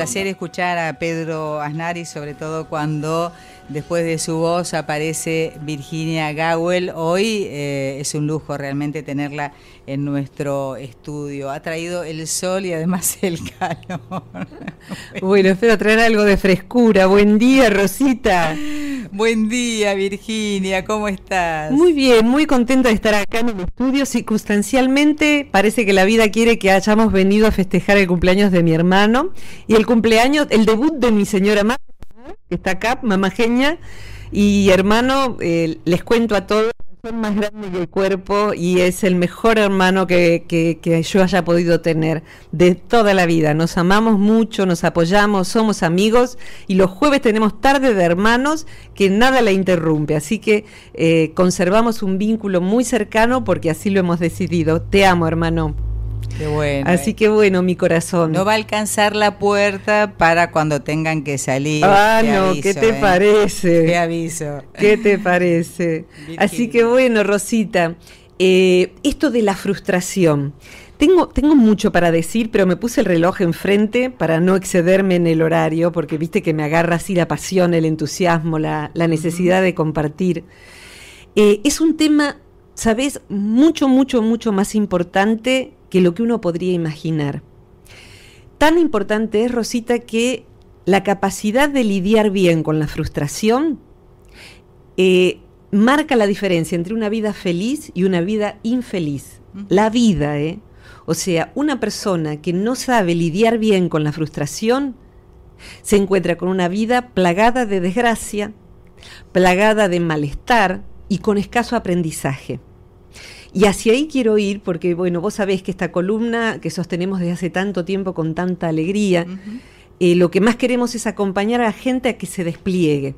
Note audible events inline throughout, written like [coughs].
placer escuchar a Pedro y sobre todo cuando después de su voz aparece Virginia Gawel. Hoy eh, es un lujo realmente tenerla en nuestro estudio. Ha traído el sol y además [laughs] el calor. bueno, espero traer algo de frescura. Buen día, Rosita. Buen día, Virginia, ¿cómo estás? Muy bien, muy contenta de estar acá en el estudio. Circunstancialmente, parece que la vida quiere que hayamos venido a festejar el cumpleaños de mi hermano y el cumpleaños, el debut de mi señora madre, que está acá, mamá genia. Y hermano, eh, les cuento a todos, más grande que el cuerpo y es el mejor hermano que, yo haya podido tener de toda la vida. Nos amamos mucho, nos apoyamos, somos amigos y los jueves tenemos tarde de hermanos que nada la interrumpe. Así que eh, conservamos un vínculo muy cercano porque así lo hemos decidido. Te amo, hermano. Así eh. que bueno, mi corazón. No va a alcanzar la puerta para cuando tengan que salir. Ah, no, ¿qué te eh. parece? Te aviso. ¿Qué te parece? [laughs] Así que bueno, Rosita, eh, esto de la frustración. Tengo, tengo, mucho para decir, pero me puse el reloj enfrente para no excederme en el horario, porque viste que me agarra así la pasión, el entusiasmo, la, necesidad de compartir. es un tema, sabes, mucho, mucho, mucho más importante que lo que uno podría imaginar. Tan importante es, Rosita, que la capacidad de lidiar bien con la frustración eh, marca la diferencia entre una vida feliz y una vida infeliz. La vida, ¿eh? O sea, una persona que no sabe lidiar bien con la frustración se encuentra con una vida plagada de desgracia, plagada de malestar y con escaso aprendizaje. Y hacia ahí quiero ir porque, bueno, vos sabés que esta columna que sostenemos desde hace tanto tiempo con tanta alegría, eh, lo que más queremos es acompañar a la gente a que se despliegue.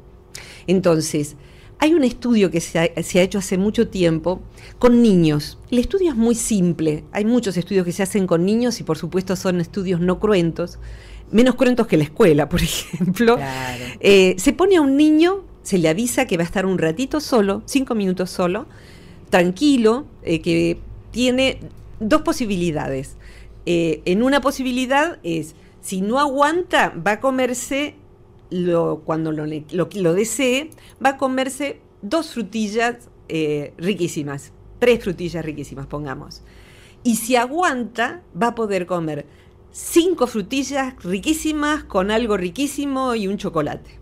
Entonces, hay un estudio que se ha, hecho hace mucho tiempo con niños. El estudio es muy simple. Hay muchos estudios que se hacen con niños y por supuesto son estudios no cruentos, menos cruentos que la escuela, por [laughs] ejemplo. Eh, se pone a un niño, se le avisa que va a estar un ratito solo, cinco minutos solo, tranquilo eh, que tiene dos posibilidades. Eh, en una posibilidad es, si no aguanta, va a comerse, cuando lo, desee, va a comerse dos frutillas eh, riquísimas, tres frutillas riquísimas, pongamos. Y si aguanta, va a poder comer cinco frutillas riquísimas con algo riquísimo y un chocolate.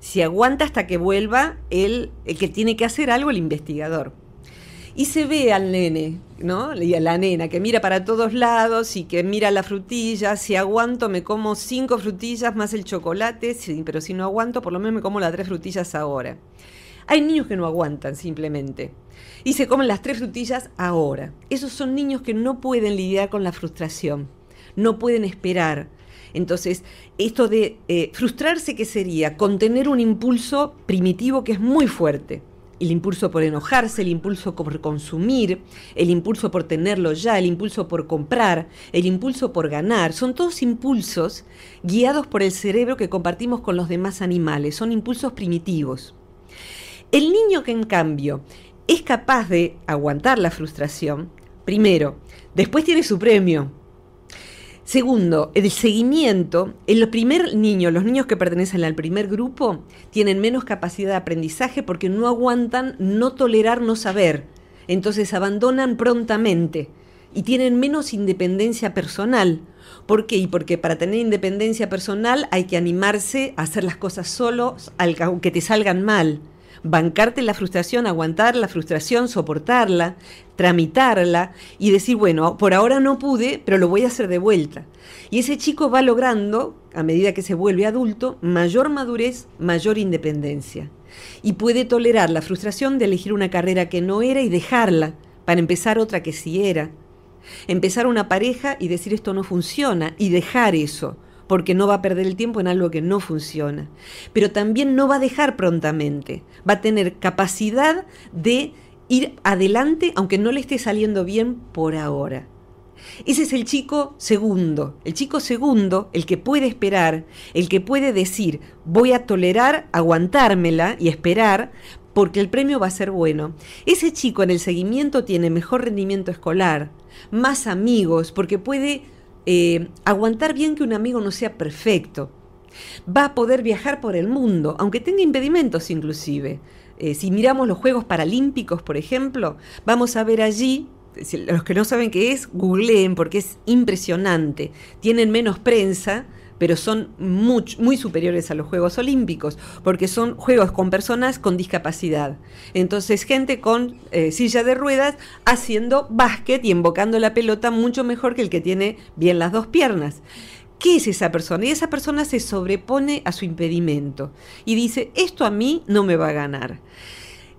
Si aguanta hasta que vuelva el, el que tiene que hacer algo, el investigador y se ve al nene, ¿no? Y a la nena que mira para todos lados y que mira la frutilla, si aguanto me como cinco frutillas más el chocolate, pero si no aguanto por lo menos me como las tres frutillas ahora. Hay niños que no aguantan simplemente y se comen las tres frutillas ahora. Esos son niños que no pueden lidiar con la frustración, no pueden esperar. Entonces, esto de eh, frustrarse, ¿qué sería? Contener un impulso primitivo que es muy fuerte el impulso por enojarse, el impulso por consumir, el impulso por tenerlo ya, el impulso por comprar, el impulso por ganar, son todos impulsos guiados por el cerebro que compartimos con los demás animales, son impulsos primitivos. El niño que en cambio es capaz de aguantar la frustración, primero, después tiene su premio, Segundo, el seguimiento. En los primer niños, los niños que pertenecen al primer grupo, tienen menos capacidad de aprendizaje porque no aguantan no tolerar no saber. Entonces abandonan prontamente y tienen menos independencia personal. ¿Por qué? Y porque para tener independencia personal hay que animarse a hacer las cosas solos, aunque te salgan mal bancarte la frustración, aguantar la frustración, soportarla, tramitarla y decir, bueno, por ahora no pude, pero lo voy a hacer de vuelta. Y ese chico va logrando, a medida que se vuelve adulto, mayor madurez, mayor independencia. Y puede tolerar la frustración de elegir una carrera que no era y dejarla para empezar otra que sí era. Empezar una pareja y decir esto no funciona y dejar eso porque no va a perder el tiempo en algo que no funciona, pero también no va a dejar prontamente, va a tener capacidad de ir adelante aunque no le esté saliendo bien por ahora. Ese es el chico segundo, el chico segundo, el que puede esperar, el que puede decir, voy a tolerar, aguantármela y esperar, porque el premio va a ser bueno. Ese chico en el seguimiento tiene mejor rendimiento escolar, más amigos, porque puede eh, aguantar bien que un amigo no sea perfecto. Va a poder viajar por el mundo, aunque tenga impedimentos inclusive. Eh, si miramos los Juegos Paralímpicos, por ejemplo, vamos a ver allí, los que no saben qué es, googleen porque es impresionante. Tienen menos prensa, pero son muy, superiores a los Juegos Olímpicos, porque son juegos con personas con discapacidad. Entonces, gente con eh, silla de ruedas haciendo básquet y embocando la pelota mucho mejor que el que tiene bien las dos piernas. ¿Qué es esa persona? Y esa persona se sobrepone a su impedimento y dice, esto a mí no me va a ganar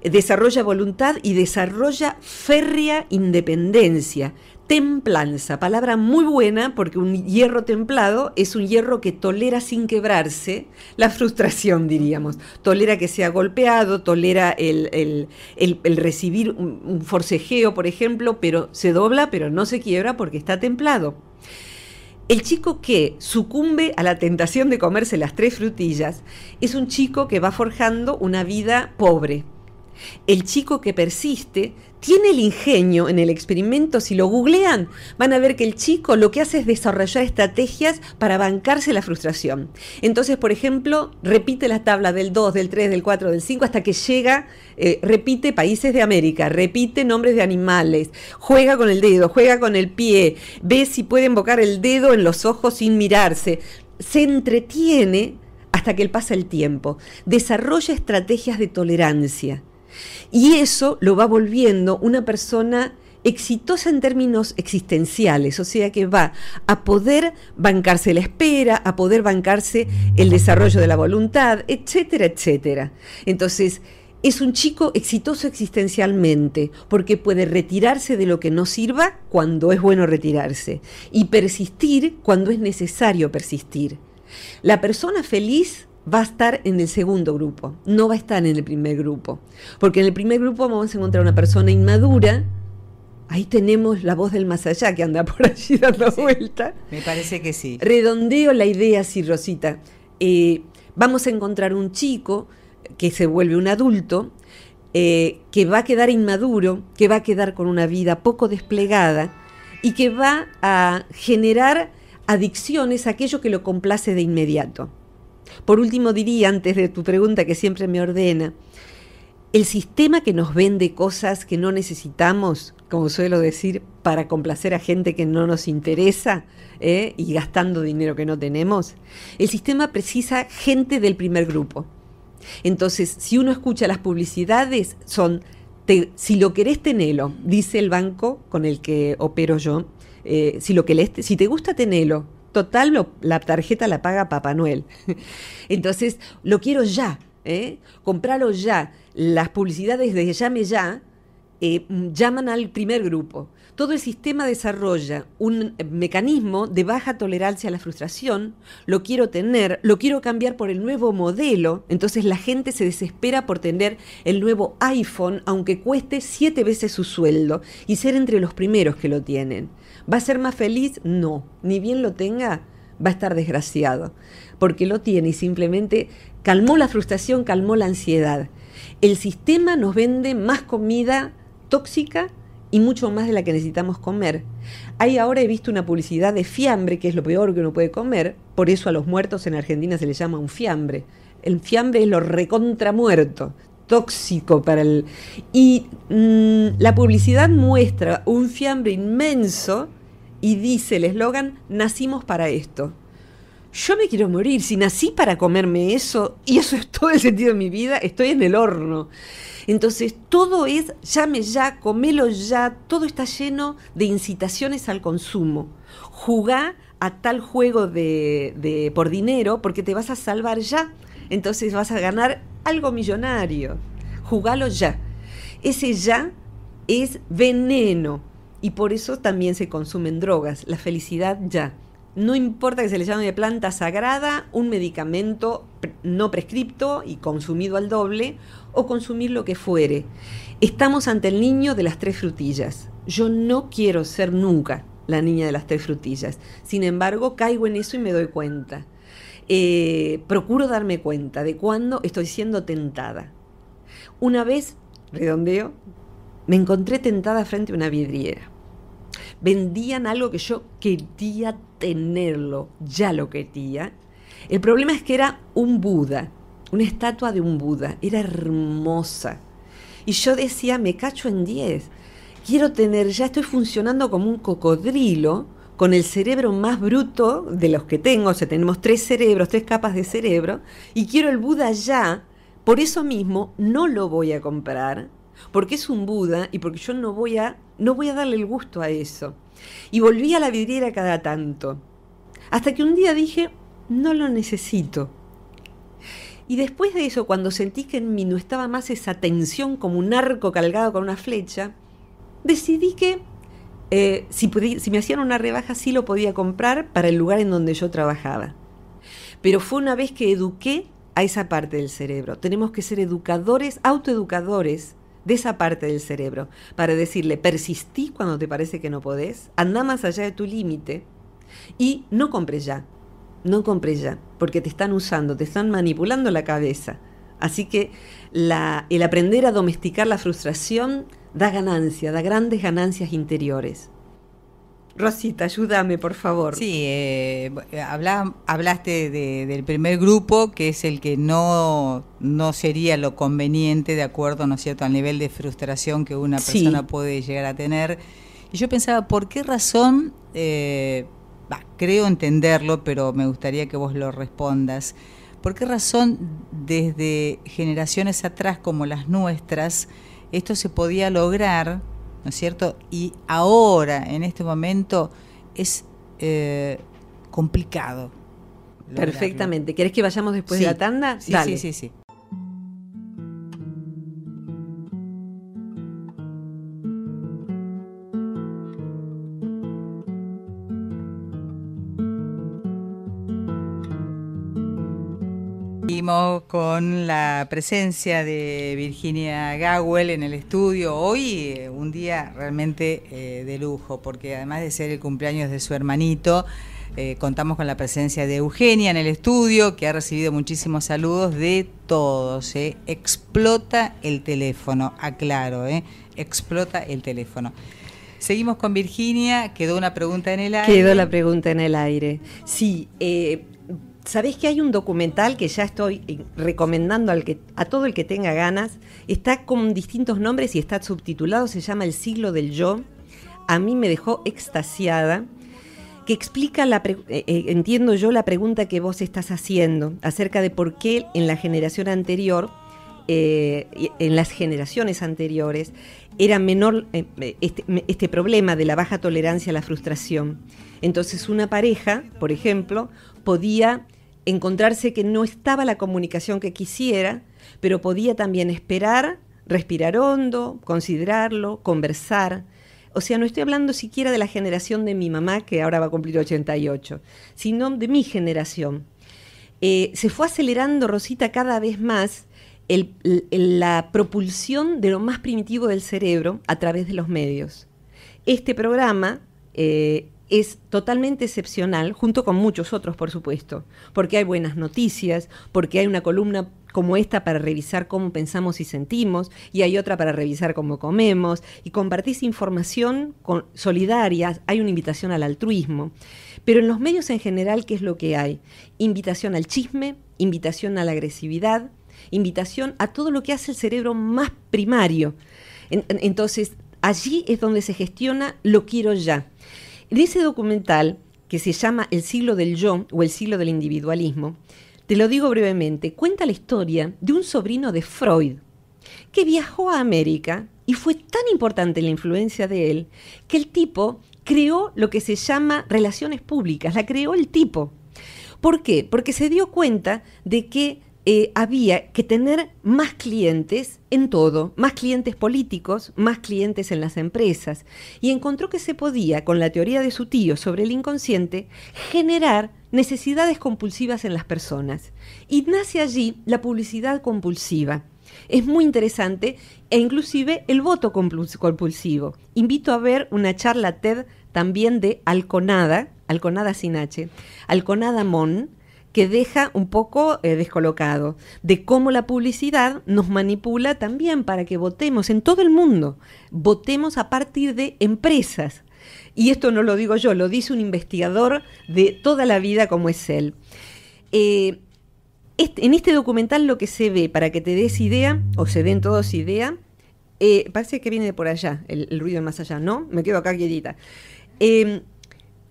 desarrolla voluntad y desarrolla férrea independencia templanza, palabra muy buena porque un hierro templado es un hierro que tolera sin quebrarse la frustración, diríamos. Tolera que sea golpeado, tolera el, recibir un, forcejeo, por ejemplo, pero se dobla, pero no se quiebra porque está templado. El chico que sucumbe a la tentación de comerse las tres frutillas es un chico que va forjando una vida pobre, el chico que persiste tiene el ingenio en el experimento. Si lo googlean, van a ver que el chico lo que hace es desarrollar estrategias para bancarse la frustración. Entonces, por ejemplo, repite la tabla del 2, del 3, del 4, del 5 hasta que llega, eh, repite países de América, repite nombres de animales, juega con el dedo, juega con el pie, ve si puede invocar el dedo en los ojos sin mirarse. Se entretiene hasta que él pasa el tiempo. Desarrolla estrategias de tolerancia y eso lo va volviendo una persona exitosa en términos existenciales, o sea que va a poder bancarse la espera, a poder bancarse mm, el desarrollo de la voluntad, etcétera, etcétera. Entonces, es un chico exitoso existencialmente, porque puede retirarse de lo que no sirva cuando es bueno retirarse y persistir cuando es necesario persistir. La persona feliz va a estar en el segundo grupo, no va a estar en el primer grupo. Porque en el primer grupo vamos a encontrar una persona inmadura. Ahí tenemos la voz del más allá que anda [laughs] por allí dando vueltas vuelta. Me parece que sí. Redondeo la idea así, Rosita. Eh, vamos a encontrar un chico que se vuelve un adulto, eh, que va a quedar inmaduro, que va a quedar con una vida poco desplegada y que va a generar adicciones a aquello que lo complace de inmediato. Por último diría, antes de tu pregunta que siempre me ordena, el sistema que nos vende cosas que no necesitamos, como suelo decir, para complacer a gente que no nos interesa ¿eh? y gastando dinero que no tenemos, el sistema precisa gente del primer grupo. Entonces, si uno escucha las publicidades, son, si lo querés, tenelo, dice el banco con el que opero yo, eh, si, lo que si te gusta, tenelo, Total, la tarjeta la paga Papá Noel. [laughs] Entonces, lo quiero ya, ¿eh? comprarlo ya. Las publicidades de Llame Ya eh, llaman al primer grupo. Todo el sistema desarrolla un eh, mecanismo de baja tolerancia a la frustración, lo quiero tener, lo quiero cambiar por el nuevo modelo, entonces la gente se desespera por tener el nuevo iPhone aunque cueste siete veces su sueldo y ser entre los primeros que lo tienen. ¿Va a ser más feliz? No. Ni bien lo tenga, va a estar desgraciado, porque lo tiene y simplemente calmó la frustración, calmó la ansiedad. El sistema nos vende más comida tóxica y mucho más de la que necesitamos comer. Ahí ahora he visto una publicidad de fiambre, que es lo peor que uno puede comer, por eso a los muertos en Argentina se les llama un fiambre. El fiambre es lo muerto tóxico para el... Y mm, la publicidad muestra un fiambre inmenso y dice el eslogan, nacimos para esto. Yo me quiero morir, si nací para comerme eso, y eso es todo el sentido de mi vida, estoy en el horno. Entonces todo es, llame ya, comelo ya, todo está lleno de incitaciones al consumo. Jugá a tal juego de, de por dinero porque te vas a salvar ya entonces vas a ganar algo millonario. Jugalo ya. Ese ya es veneno y por eso también se consumen drogas. La felicidad ya. No importa que se le llame de planta sagrada, un medicamento no prescripto y consumido al doble, o consumir lo que fuere. Estamos ante el niño de las tres frutillas. Yo no quiero ser nunca la niña de las tres frutillas. Sin embargo, caigo en eso y me doy cuenta. Eh, procuro darme cuenta de cuándo estoy siendo tentada. Una vez, redondeo, me encontré tentada frente a una vidriera. Vendían algo que yo quería tenerlo, ya lo quería. El problema es que era un Buda, una estatua de un Buda, era hermosa. Y yo decía, me cacho en diez quiero tener, ya estoy funcionando como un cocodrilo, con el cerebro más bruto de los que tengo, o sea, tenemos tres cerebros, tres capas de cerebro, y quiero el Buda ya, por eso mismo no lo voy a comprar, porque es un Buda y porque yo no voy a, no voy a darle el gusto a eso. Y volví a la vidriera cada tanto, hasta que un día dije, no lo necesito. Y después de eso, cuando sentí que en mí no estaba más esa tensión como un arco calgado con una flecha, decidí que eh, si, me hacían una rebaja sí lo podía comprar para el lugar en donde yo trabajaba. Pero fue una vez que eduqué a esa parte del cerebro. Tenemos que ser educadores, autoeducadores de esa parte del cerebro, para decirle, persistí cuando te parece que no podés, anda más allá de tu límite y no compres ya, no compres ya, porque te están usando, te están manipulando la cabeza. Así que el aprender a domesticar la frustración da ganancia, da grandes ganancias interiores. Rosita, ayúdame, por favor. Sí, eh, hablaste del primer grupo, que es el que no, no sería lo conveniente, de acuerdo, ¿no es cierto?, al nivel de frustración que una persona puede llegar a tener. Y yo pensaba, ¿por qué razón? Eh, creo entenderlo, pero me gustaría que vos lo respondas. ¿Por qué razón desde generaciones atrás como las nuestras, esto se podía lograr, ¿no es cierto? Y ahora, en este momento, es eh, complicado. Perfectamente. ¿Querés que vayamos después de la tanda? sí, sí, sí. con la presencia de Virginia Gawel en el estudio. Hoy eh, un día realmente eh, de lujo, porque además de ser el cumpleaños de su hermanito, eh, contamos con la presencia de Eugenia en el estudio, que ha recibido muchísimos saludos de todos. Explota el teléfono, aclaro, explota el teléfono. Seguimos con Virginia, quedó una pregunta en el aire. Quedó la pregunta en el aire. Sí, Sabés que hay un documental que ya estoy eh, recomendando al que, a todo el que tenga ganas. Está con distintos nombres y está subtitulado, se llama El siglo del yo. A mí me dejó extasiada, que explica, la eh, eh, entiendo yo, la pregunta que vos estás haciendo acerca de por qué en la generación anterior, en las generaciones anteriores, era menor este, este problema de la baja tolerancia a la frustración. Entonces una pareja, por ejemplo, podía encontrarse que no estaba la comunicación que quisiera, pero podía también esperar, respirar hondo, considerarlo, conversar. O sea, no estoy hablando siquiera de la generación de mi mamá, que ahora va a cumplir 88, sino de mi generación. Eh, se fue acelerando, Rosita, cada vez más la propulsión de lo más primitivo del cerebro a través de los medios. Este programa eh, es totalmente excepcional, junto con muchos otros, por supuesto, porque hay buenas noticias, porque hay una columna como esta para revisar cómo pensamos y sentimos, y hay otra para revisar cómo comemos, y compartís información con, solidaria, hay una invitación al altruismo. Pero en los medios en general, ¿qué es lo que hay? Invitación al chisme, invitación a la agresividad, invitación a todo lo que hace el cerebro más primario. entonces, allí es donde se gestiona lo quiero ya en ese documental, que se llama El siglo del yo o el siglo del individualismo, te lo digo brevemente, cuenta la historia de un sobrino de Freud, que viajó a América y fue tan importante la influencia de él que el tipo creó lo que se llama relaciones públicas, la creó el tipo. ¿Por qué? Porque se dio cuenta de que eh, había que tener más clientes en todo, más clientes políticos, más clientes en las empresas, y encontró que se podía, con la teoría de su tío sobre el inconsciente, generar necesidades compulsivas en las personas. Y nace allí la publicidad compulsiva. Es muy interesante e inclusive el voto compulsivo. Invito a ver una charla TED también de Alconada, Alconada sin H, Alconada Mon, que deja un poco eh, descolocado de cómo la publicidad nos manipula también para que votemos en todo el mundo, votemos a partir de empresas. Y esto no lo digo yo, lo dice un investigador de toda la vida como es él. Eh, este, en este documental lo que se ve, para que te des idea, o se den todos idea, eh, parece que viene de por allá, el, ruido ruido más allá, ¿no? Me quedo acá quietita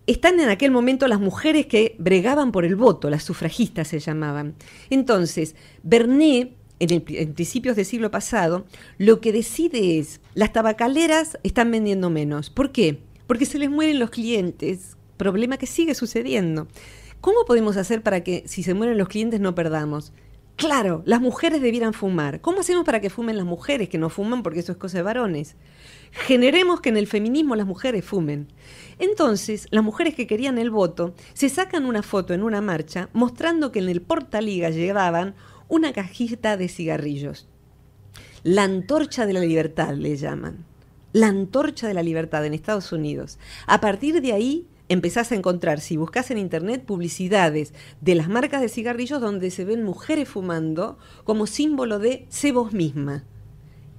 están en aquel momento las mujeres que bregaban por el voto, las sufragistas se llamaban. Entonces, Bernet, en, principios del siglo pasado, lo que decide es, las tabacaleras están vendiendo menos. ¿Por qué? Porque se les mueren los clientes, problema que sigue sucediendo. ¿Cómo podemos hacer para que si se mueren los clientes no perdamos? Claro, las mujeres debieran fumar. ¿Cómo hacemos para que fumen las mujeres que no fuman porque eso es cosa de varones? Generemos que en el feminismo las mujeres fumen. Entonces, las mujeres que querían el voto se sacan una foto en una marcha mostrando que en el portaliga llevaban una cajita de cigarrillos. La antorcha de la libertad le llaman. La antorcha de la libertad en Estados Unidos. A partir de ahí empezás a encontrar, si buscas en internet, publicidades de las marcas de cigarrillos donde se ven mujeres fumando como símbolo de sé vos misma.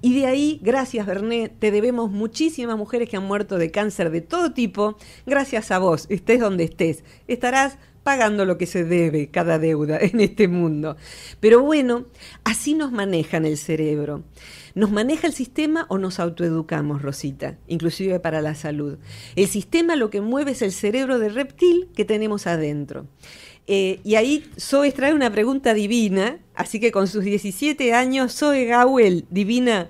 Y de ahí, gracias Berné, te debemos muchísimas mujeres que han muerto de cáncer de todo tipo. Gracias a vos, estés donde estés, estarás pagando lo que se debe cada deuda en este mundo. Pero bueno, así nos manejan el cerebro. ¿Nos maneja el sistema o nos autoeducamos, Rosita? Inclusive para la salud. El sistema lo que mueve es el cerebro de reptil que tenemos adentro. Eh, y ahí Zoe trae una pregunta divina, así que con sus 17 años, Zoe Gawel, divina,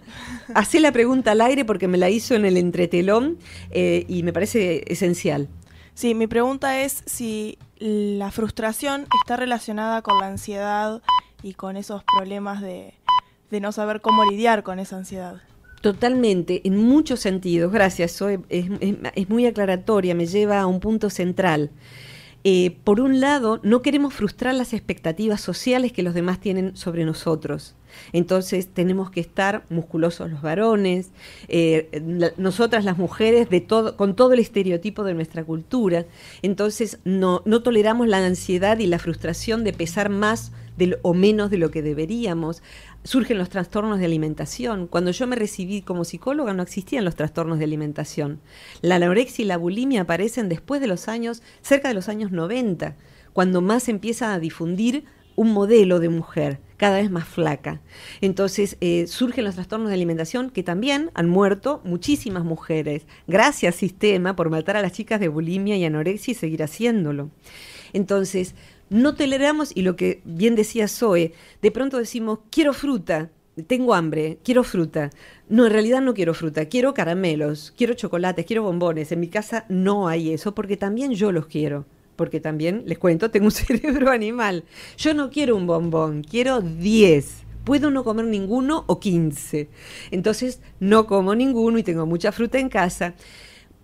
hace la pregunta al aire porque me la hizo en el entretelón eh, y me parece esencial. Sí, mi pregunta es si la frustración está relacionada con la ansiedad y con esos problemas de, no saber cómo lidiar con esa ansiedad. Totalmente, en muchos sentidos. Gracias, Zoe, es muy aclaratoria, me lleva a un punto central. Eh, por un lado, no queremos frustrar las expectativas sociales que los demás tienen sobre nosotros. Entonces tenemos que estar musculosos los varones, eh, nosotras las mujeres de todo, con todo el estereotipo de nuestra cultura. Entonces no, no toleramos la ansiedad y la frustración de pesar más o menos de lo que deberíamos. Surgen los trastornos de alimentación. Cuando yo me recibí como psicóloga no existían los trastornos de alimentación. La anorexia y la bulimia aparecen después de los años, cerca de los años 90, cuando más empieza a difundir un modelo de mujer cada vez más flaca. Entonces eh, surgen los trastornos de alimentación que también han muerto muchísimas mujeres. Gracias sistema por matar a las chicas de bulimia y anorexia y seguir haciéndolo. Entonces, no toleramos, y lo que bien decía Zoe, de pronto decimos, quiero fruta, tengo hambre, quiero fruta. No, en realidad no quiero fruta, quiero caramelos, quiero chocolates, quiero bombones. En mi casa no hay eso porque también yo los quiero. Porque también, les cuento, tengo un [laughs] cerebro animal. Yo no quiero un bombón, quiero 10. Puedo no comer ninguno o 15. Entonces no como ninguno y tengo mucha fruta en casa.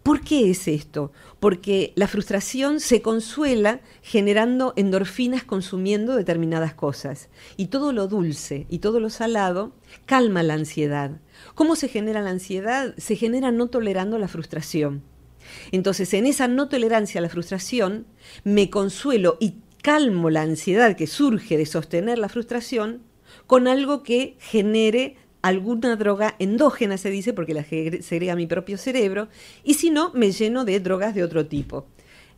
¿Por qué es esto? Porque la frustración se consuela generando endorfinas consumiendo determinadas cosas. Y todo lo dulce y todo lo salado calma la ansiedad. ¿Cómo se genera la ansiedad? Se genera no tolerando la frustración. Entonces, en esa no tolerancia a la frustración, me consuelo y calmo la ansiedad que surge de sostener la frustración con algo que genere alguna droga endógena, se dice, porque la segrega mi propio cerebro, y si no, me lleno de drogas de otro tipo.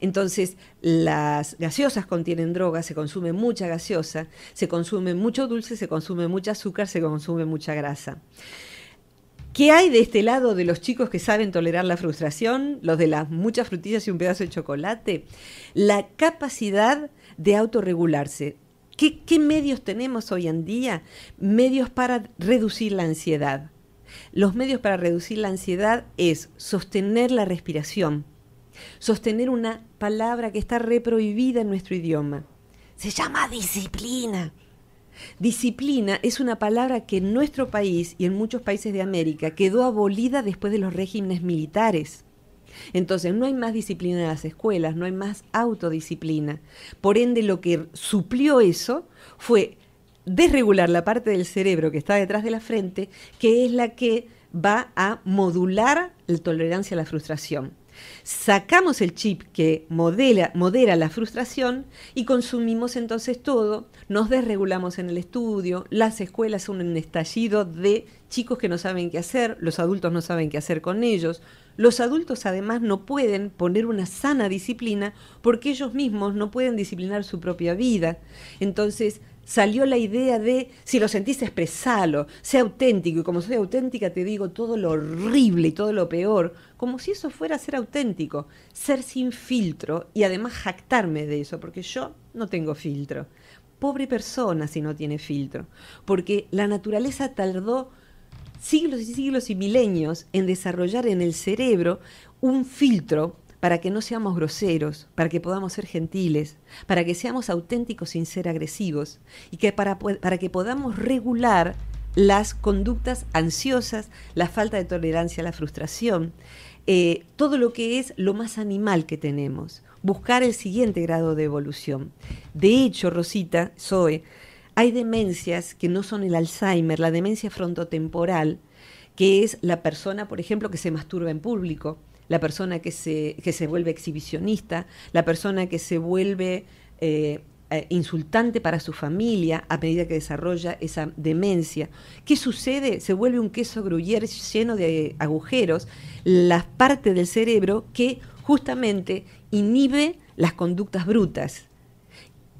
Entonces, las gaseosas contienen drogas, se consume mucha gaseosa, se consume mucho dulce, se consume mucho azúcar, se consume mucha grasa. ¿Qué hay de este lado de los chicos que saben tolerar la frustración, los de las muchas frutillas y un pedazo de chocolate? La capacidad de autorregularse. ¿Qué, medios tenemos hoy en día? Medios para reducir la ansiedad. Los medios para reducir la ansiedad es sostener la respiración, sostener una palabra que está reprohibida en nuestro idioma. Se llama disciplina. Disciplina es una palabra que en nuestro país y en muchos países de América quedó abolida después de los regímenes militares. Entonces, no hay más disciplina en las escuelas, no hay más autodisciplina. Por ende, lo que suplió eso fue desregular la parte del cerebro que está detrás de la frente, que es la que va a modular la tolerancia a la frustración. Sacamos el chip que modela, modera la frustración y consumimos entonces todo, nos desregulamos en el estudio, las escuelas son un estallido de chicos que no saben qué hacer, los adultos no saben qué hacer con ellos, los adultos además no pueden poner una sana disciplina porque ellos mismos no pueden disciplinar su propia vida. Entonces salió la idea de, si lo sentís, expresalo, sea auténtico. Y como soy auténtica, te digo todo lo horrible y todo lo peor, como si eso fuera ser auténtico, ser sin filtro y además jactarme de eso, porque yo no tengo filtro. Pobre persona si no tiene filtro, porque la naturaleza tardó siglos y siglos y milenios en desarrollar en el cerebro un filtro para que no seamos groseros, para que podamos ser gentiles, para que seamos auténticos sin ser agresivos y que para, para que podamos regular las conductas ansiosas, la falta de tolerancia la frustración, eh, todo lo que es lo más animal que tenemos, buscar el siguiente grado de evolución. De hecho, Rosita, Zoe, hay demencias que no son el Alzheimer, la demencia frontotemporal, que es la persona, por ejemplo, que se masturba en público, la persona que se, que se vuelve exhibicionista, la persona que se vuelve eh, eh, insultante para su familia a medida que desarrolla esa demencia. ¿Qué sucede? Se vuelve un queso gruyere lleno de agujeros, la parte del cerebro que justamente inhibe las conductas brutas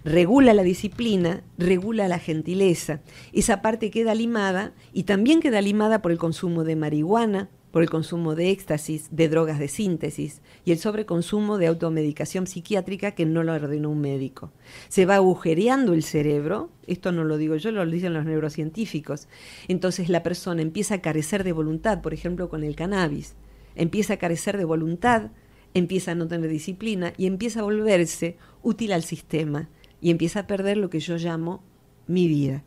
regula la disciplina, regula la gentileza. Esa parte queda limada y también queda limada por el consumo de marihuana, por el consumo de éxtasis, de drogas de síntesis y el sobreconsumo de automedicación psiquiátrica que no lo ordenó un médico. Se va agujereando el cerebro, esto no lo digo yo, lo dicen los neurocientíficos. Entonces la persona empieza a carecer de voluntad, por ejemplo con el cannabis, empieza a carecer de voluntad, empieza a no tener disciplina y empieza a volverse útil al sistema y empieza a perder lo que yo llamo mi vida.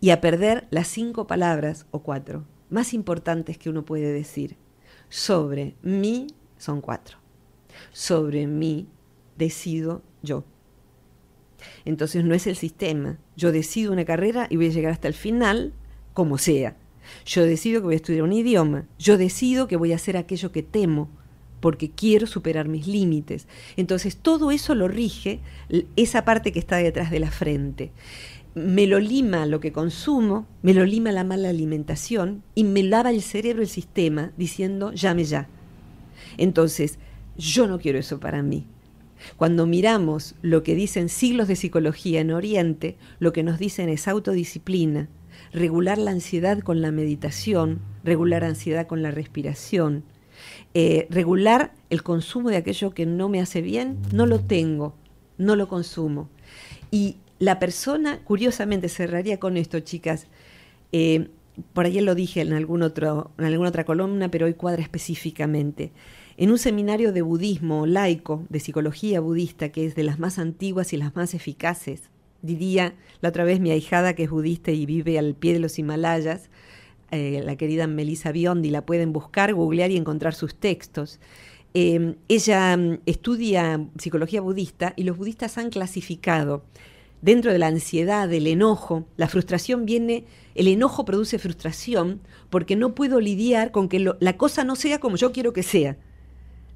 Y a perder las cinco palabras o cuatro más importantes que uno puede decir sobre mí, son cuatro, sobre mí decido yo. Entonces no es el sistema. Yo decido una carrera y voy a llegar hasta el final, como sea. Yo decido que voy a estudiar un idioma. Yo decido que voy a hacer aquello que temo porque quiero superar mis límites. Entonces todo eso lo rige esa parte que está detrás de la frente. Me lo lima lo que consumo, me lo lima la mala alimentación y me lava el cerebro el sistema diciendo llame ya. Entonces, yo no quiero eso para mí. Cuando miramos lo que dicen siglos de psicología en Oriente, lo que nos dicen es autodisciplina, regular la ansiedad con la meditación, regular ansiedad con la respiración, eh, regular el consumo de aquello que no me hace bien, no lo tengo, no lo consumo. Y la persona, curiosamente, cerraría con esto, chicas. Eh, por ayer lo dije en, algún otro, en alguna otra columna, pero hoy cuadra específicamente. En un seminario de budismo laico, de psicología budista, que es de las más antiguas y las más eficaces, diría la otra vez mi ahijada que es budista y vive al pie de los Himalayas, eh, la querida Melissa Biondi, la pueden buscar, googlear y encontrar sus textos. Em, ella mm, estudia psicología budista y los budistas han clasificado dentro de la ansiedad, del enojo, la frustración viene, el enojo produce frustración porque no puedo lidiar con que la cosa no sea como yo quiero que sea.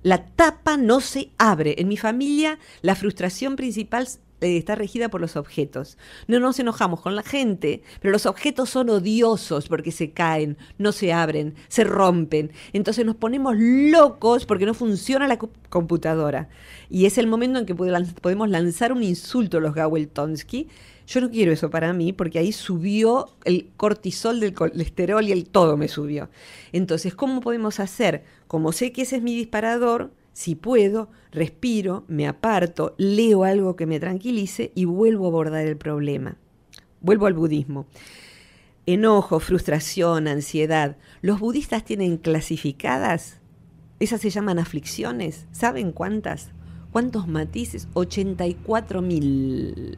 La tapa no se abre. En mi familia la frustración principal eh, está regida por los objetos. No nos enojamos con la gente, pero los objetos son odiosos porque se caen, no se abren, se rompen. Entonces nos ponemos locos porque no funciona la computadora. Y es el momento en que podemos lanzar un insulto a los Gaweltonsky. Yo no quiero eso para mí porque ahí subió el cortisol del colesterol y el todo me subió. Entonces, ¿cómo podemos hacer? Como sé que ese es mi disparador, si puedo, respiro, me aparto, leo algo que me tranquilice y vuelvo a abordar el problema. Vuelvo al budismo. Enojo, frustración, ansiedad. Los budistas tienen clasificadas, esas se llaman aflicciones. ¿Saben cuántas? ¿Cuántos matices? 84 mil.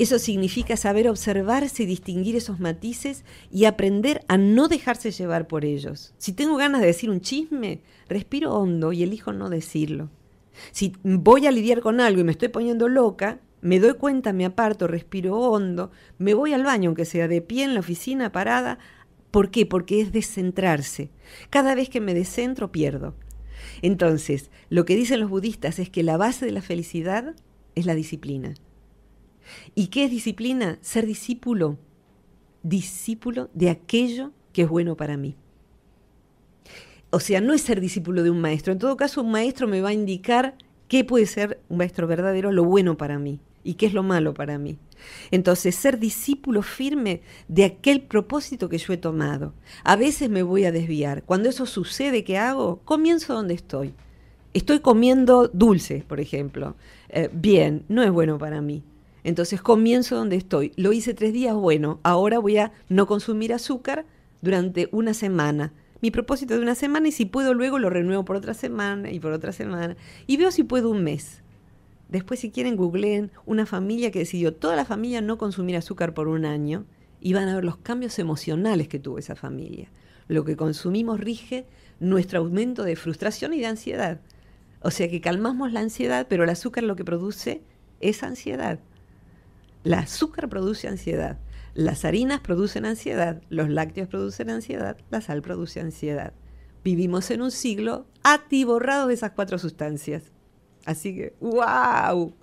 Eso significa saber observarse y distinguir esos matices y aprender a no dejarse llevar por ellos. Si tengo ganas de decir un chisme, respiro hondo y elijo no decirlo. Si voy a lidiar con algo y me estoy poniendo loca, me doy cuenta, me aparto, respiro hondo, me voy al baño, aunque sea de pie en la oficina, parada. ¿Por qué? Porque es descentrarse. Cada vez que me descentro, pierdo. Entonces, lo que dicen los budistas es que la base de la felicidad es la disciplina. ¿Y qué es disciplina? Ser discípulo, discípulo de aquello que es bueno para mí. O sea, no es ser discípulo de un maestro. En todo caso, un maestro me va a indicar qué puede ser un maestro verdadero, lo bueno para mí y qué es lo malo para mí. Entonces, ser discípulo firme de aquel propósito que yo he tomado. A veces me voy a desviar. Cuando eso sucede, ¿qué hago? Comienzo donde estoy. Estoy comiendo dulces, por ejemplo. Eh, bien, no es bueno para mí. Entonces comienzo donde estoy. Lo hice tres días, bueno, ahora voy a no consumir azúcar durante una semana. Mi propósito de una semana y si puedo luego lo renuevo por otra semana y por otra semana. Y veo si puedo un mes. Después si quieren googleen una familia que decidió toda la familia no consumir azúcar por un año y van a ver los cambios emocionales que tuvo esa familia. Lo que consumimos rige nuestro aumento de frustración y de ansiedad. O sea que calmamos la ansiedad, pero el azúcar lo que produce es ansiedad. El azúcar produce ansiedad, las harinas producen ansiedad, los lácteos producen ansiedad, la sal produce ansiedad. Vivimos en un siglo atiborrado de esas cuatro sustancias. Así que, wow.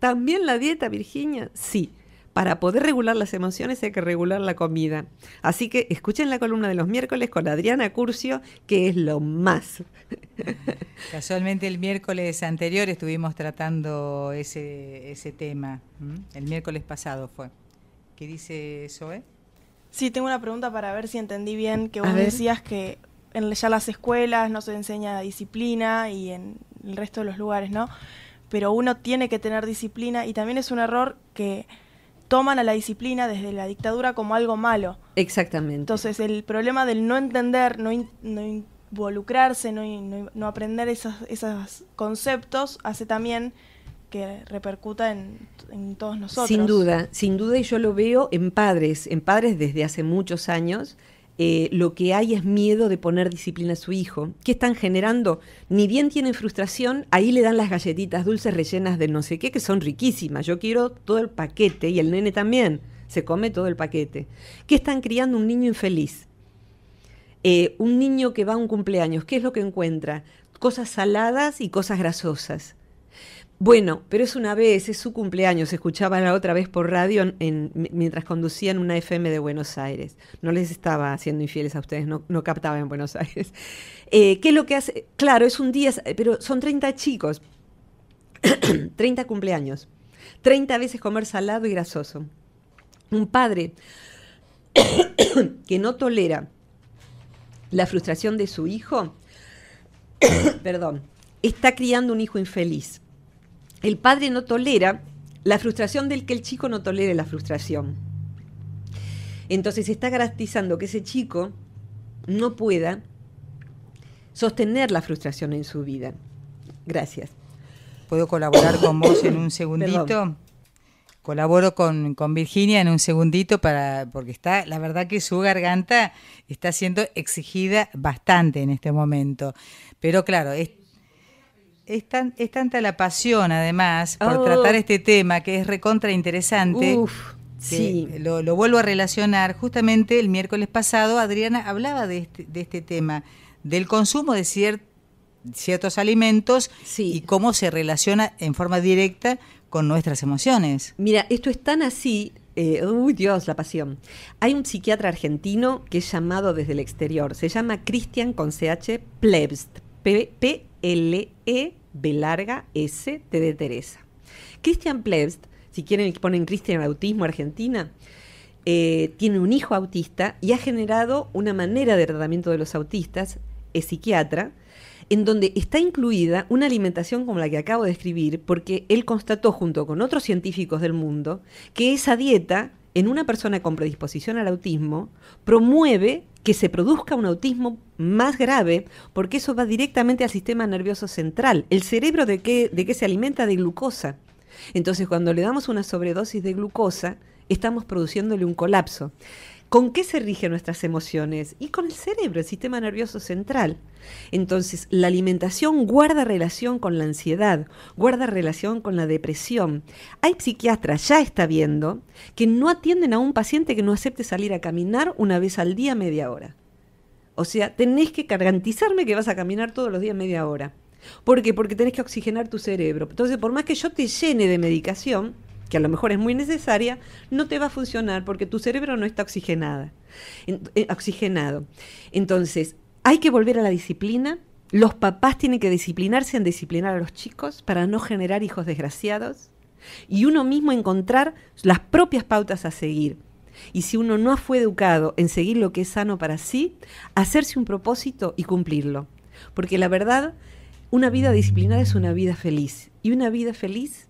También la dieta, Virginia, sí. Para poder regular las emociones hay que regular la comida. Así que escuchen la columna de los miércoles con Adriana Curcio, que es lo más. [laughs] Casualmente el miércoles anterior estuvimos tratando ese, tema. El miércoles pasado fue. ¿Qué dice Zoe? Sí, tengo una pregunta para ver si entendí bien que vos decías que en ya las escuelas no se enseña disciplina y en el resto de los lugares, ¿no? Pero uno tiene que tener disciplina y también es un error que toman a la disciplina desde la dictadura como algo malo. Exactamente. Entonces el problema del no entender, no, involucrarse, no, aprender esos, conceptos hace también que repercuta en, en, todos nosotros. Sin duda, sin duda, y yo lo veo en padres, en padres desde hace muchos años, eh, lo que hay es miedo de poner disciplina a su hijo. ¿Qué están generando? Ni bien tienen frustración, ahí le dan las galletitas dulces rellenas de no sé qué, que son riquísimas. Yo quiero todo el paquete y el nene también se come todo el paquete. ¿Qué están criando un niño infeliz? Eh, un niño que va a un cumpleaños, ¿qué es lo que encuentra? Cosas saladas y cosas grasosas. Bueno, pero es una vez, es su cumpleaños. Escuchaba la otra vez por radio mientras conducían una FM de Buenos Aires. No les estaba haciendo infieles a ustedes, no, captaba en Buenos Aires. [laughs] Eh, ¿Qué es lo que hace? Claro, es un día, pero son 30 chicos, 30 [coughs] cumpleaños, 30 veces comer salado y grasoso. Un padre [coughs] que no tolera la frustración de su hijo, [coughs] perdón, está criando un hijo infeliz el padre no tolera la frustración del que el chico no tolere la frustración. Entonces se está garantizando que ese chico no pueda sostener la frustración en su vida. Gracias. ¿Puedo colaborar con vos en un [coughs] segundito? Colaboro con, Virginia en un segundito para porque está la verdad que su garganta está siendo exigida bastante en este momento. Pero claro, es es, es tanta la pasión, además, por oh. tratar este tema que es recontra interesante. Sí. Lo, vuelvo a relacionar. Justamente el miércoles pasado Adriana hablaba de este, este tema, del consumo de ciertos alimentos y cómo se relaciona en forma directa con nuestras emociones. Mira, esto es tan así, eh, uy Dios, la pasión. Hay un psiquiatra argentino que es llamado desde el exterior, se llama Cristian con CH Plebst, P-L-E B larga S T de Teresa. Christian Plebst, si quieren ponen Christian Autismo Argentina, eh, tiene un hijo autista y ha generado una manera de tratamiento de los autistas, es psiquiatra, en donde está incluida una alimentación como la que acabo de escribir, porque él constató junto con otros científicos del mundo que esa dieta en una persona con predisposición al autismo promueve que se produzca un autismo más grave, porque eso va directamente al sistema nervioso central. ¿El cerebro de qué, de se alimenta? De glucosa. Entonces, cuando le damos una sobredosis de glucosa, estamos produciéndole un colapso. ¿Con qué se rigen nuestras emociones? Y con el cerebro, el sistema nervioso central. Entonces, la alimentación guarda relación con la ansiedad, guarda relación con la depresión. Hay psiquiatras, ya está viendo, que no atienden a un paciente que no acepte salir a caminar una vez al día media hora. O sea, tenés que garantizarme que vas a caminar todos los días media hora. ¿Por qué? Porque tenés que oxigenar tu cerebro. Entonces, por más que yo te llene de medicación, que a lo mejor es muy necesaria, no te va a funcionar porque tu cerebro no está oxigenada, eh, oxigenado. Entonces, hay que volver a la disciplina. Los papás tienen que disciplinarse en disciplinar a los chicos para no generar hijos desgraciados. Y uno mismo encontrar las propias pautas a seguir. Y si uno no fue educado en seguir lo que es sano para sí, hacerse un propósito y cumplirlo. Porque la verdad, una vida disciplinada es una vida feliz. Y una vida feliz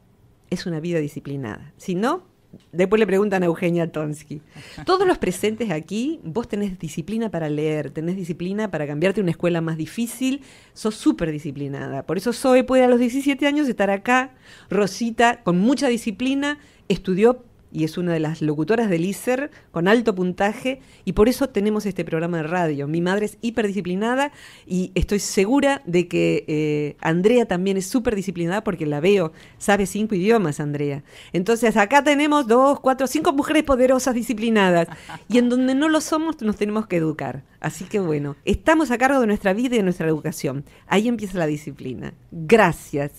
es una vida disciplinada. Si no, después le preguntan a Eugenia Tonsky. [laughs] Todos los presentes aquí, vos tenés disciplina para leer, tenés disciplina para cambiarte a una escuela más difícil, sos súper disciplinada. Por eso Zoe puede a los 17 años estar acá, Rosita, con mucha disciplina, estudió y es una de las locutoras del ISER con alto puntaje y por eso tenemos este programa de radio. Mi madre es hiperdisciplinada y estoy segura de que eh, Andrea también es súper disciplinada porque la veo, sabe cinco idiomas Andrea. Entonces acá tenemos dos, cuatro, cinco mujeres poderosas disciplinadas y en donde no lo somos nos tenemos que educar. Así que bueno, estamos a cargo de nuestra vida y de nuestra educación. Ahí empieza la disciplina. Gracias.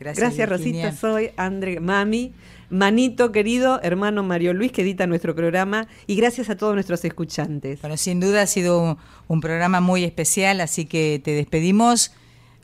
Gracias, Gracias Rosita. Soy Andrea Mami. Manito, querido hermano Mario Luis, que edita nuestro programa, y gracias a todos nuestros escuchantes. Bueno, sin duda ha sido un, programa muy especial, así que te despedimos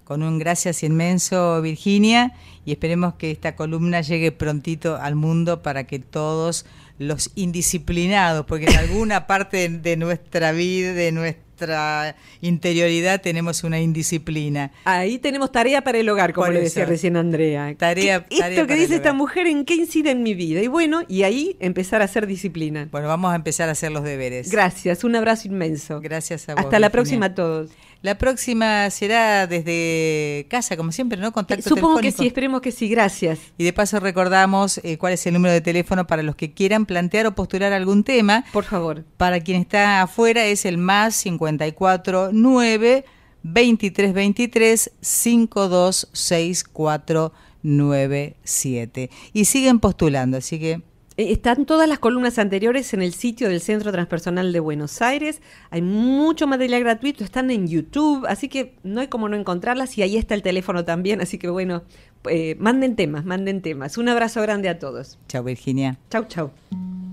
con un gracias inmenso, Virginia, y esperemos que esta columna llegue prontito al mundo para que todos los indisciplinados, porque en alguna [laughs] parte de nuestra vida, de nuestra nuestra interioridad tenemos una indisciplina. Ahí tenemos tarea para el hogar, como le decía recién Andrea. Tarea, esto que dice esta mujer, ¿en qué incide en mi vida? Y bueno, y ahí empezar a hacer disciplina. Bueno, vamos a empezar a hacer los deberes. Gracias, un abrazo inmenso. Gracias a vos. Hasta la próxima a todos. La próxima será desde casa, como siempre, ¿no? Contacto Supongo que sí, esperemos que sí, gracias. Y de paso recordamos eh, cuál es el número de teléfono para los que quieran plantear o postular algún tema. Por favor. Para quien está afuera es el más 549 2323 526497. Y siguen postulando, así que eh, están todas las columnas anteriores en el sitio del Centro Transpersonal de Buenos Aires. Hay mucho material gratuito, están en YouTube, así que no hay como no encontrarlas y ahí está el teléfono también. Así que bueno, eh, manden temas, manden temas. Un abrazo grande a todos. Chau, Virginia. Chau, chau.